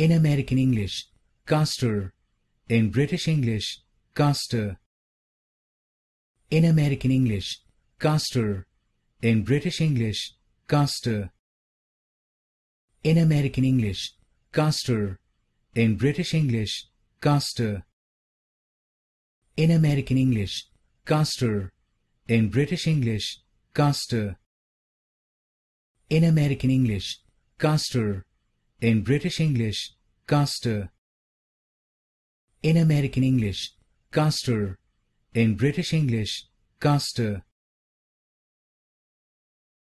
in American English, caster, in British English, caster, in American English, caster, in British English, caster, in American English, caster, in British English, caster, in American English, caster, in British English, caster, in American English, caster, in British English, caster. In American English, caster. In British English, caster.